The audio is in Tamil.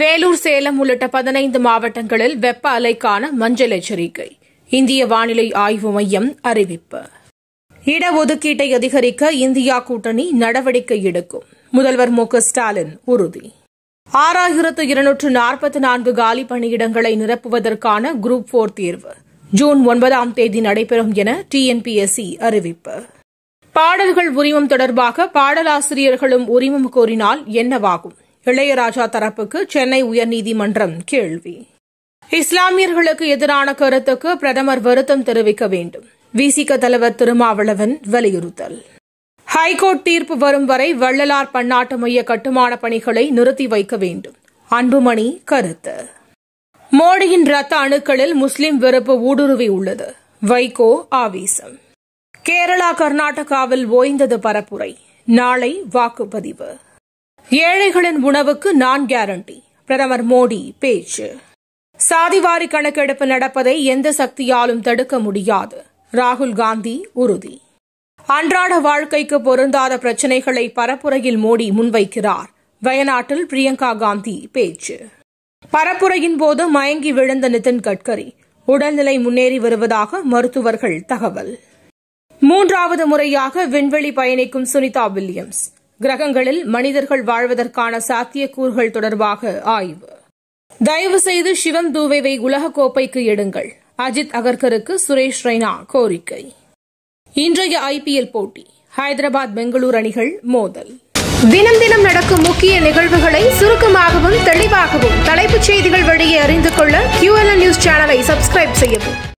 வேலூர் சேலம் உள்ளிட்ட பதினைந்து மாவட்டங்களில் வெப்ப அலைக்கான மஞ்சள் எச்சரிக்கை இந்திய வானிலை ஆய்வு மையம் அறிவிப்பு இடஒதுக்கீட்டை அதிகரிக்க இந்தியா கூட்டணி நடவடிக்கை எடுக்கும் முதல்வர் மு ஸ்டாலின் உறுதி ஆறாயிரத்து இருநூற்று நாற்பத்தி நான்கு காலி பணியிடங்களை நிரப்புவதற்கான குரூப் போர் தேர்வு ஜூன் ஒன்பதாம் தேதி நடைபெறும் என டிஎன்பிஎஸ்சி அறிவிப்பு பாடல்கள் உரிமம் தொடர்பாக பாடலாசிரியர்களும் உரிமம் கோரினால் என்னவாகும் இளையராஜா தரப்புக்கு சென்னை உயர்நீதிமன்றம் கேள்வி இஸ்லாமியர்களுக்கு எதிரான கருத்துக்கு பிரதமர் வருத்தம் தெரிவிக்க வேண்டும் விசிக தலைவர் திருமாவளவன் வலியுறுத்தல் ஹைகோர்ட் தீர்ப்பு வரும் வரை வள்ளலார் பன்னாட்டு மைய கட்டுமான பணிகளை நிறுத்தி வைக்க வேண்டும் அன்புமணி கருத்து மோடியின் ரத்த அணுக்களில் முஸ்லிம் வெறுப்பு ஊடுருவி உள்ளது வைகோ ஆவேசம் கேரளா கர்நாடகாவில் ஓய்ந்தது பரப்புரை நாளை வாக்குப்பதிவு ஏழைகளின் உணவுக்கு நான் கேரண்டி பிரதமர் மோடி பேச்சு சாதிவாரி கணக்கெடுப்பு நடப்பதை எந்த சக்தியாலும் தடுக்க முடியாது ராகுல் காந்தி உறுதி அன்றாட வாழ்க்கைக்கு பொருந்தாத பிரச்சினைகளை பரப்புரையில் மோடி முன்வைக்கிறார் வயநாட்டில் பிரியங்கா காந்தி பேச்சு பரப்புரையின் போது மயங்கி விழுந்த நிதின் கட்கரி உடல்நிலை முன்னேறி வருவதாக மருத்துவர்கள் தகவல் மூன்றாவது முறையாக விண்வெளி பயணிக்கும் சுனிதா வில்லியம்ஸ் கிரகங்களில் மனிதர்கள் வாழ்வதற்கான சாத்தியக்கூறுகள் தொடர்பாக ஆய்வு தயவு செய்து சிவம் தூவைவை உலகக்கோப்பைக்கு எடுங்கள் அஜித் அகர்கருக்கு சுரேஷ் ரெய்னா கோரிக்கை இன்றைய ஐபிஎல் போட்டி ஹைதராபாத் பெங்களூர் அணிகள் மோதல் தினம் தினம் நடக்கும் முக்கிய நிகழ்வுகளை சுருக்கமாகவும் தெளிவாகவும் தலைப்புச் செய்திகள் வழியே அறிந்து கொள்ள கியூஎல்என் நியூஸ் சேனலை சப்ஸ்கிரைப் செய்யவும்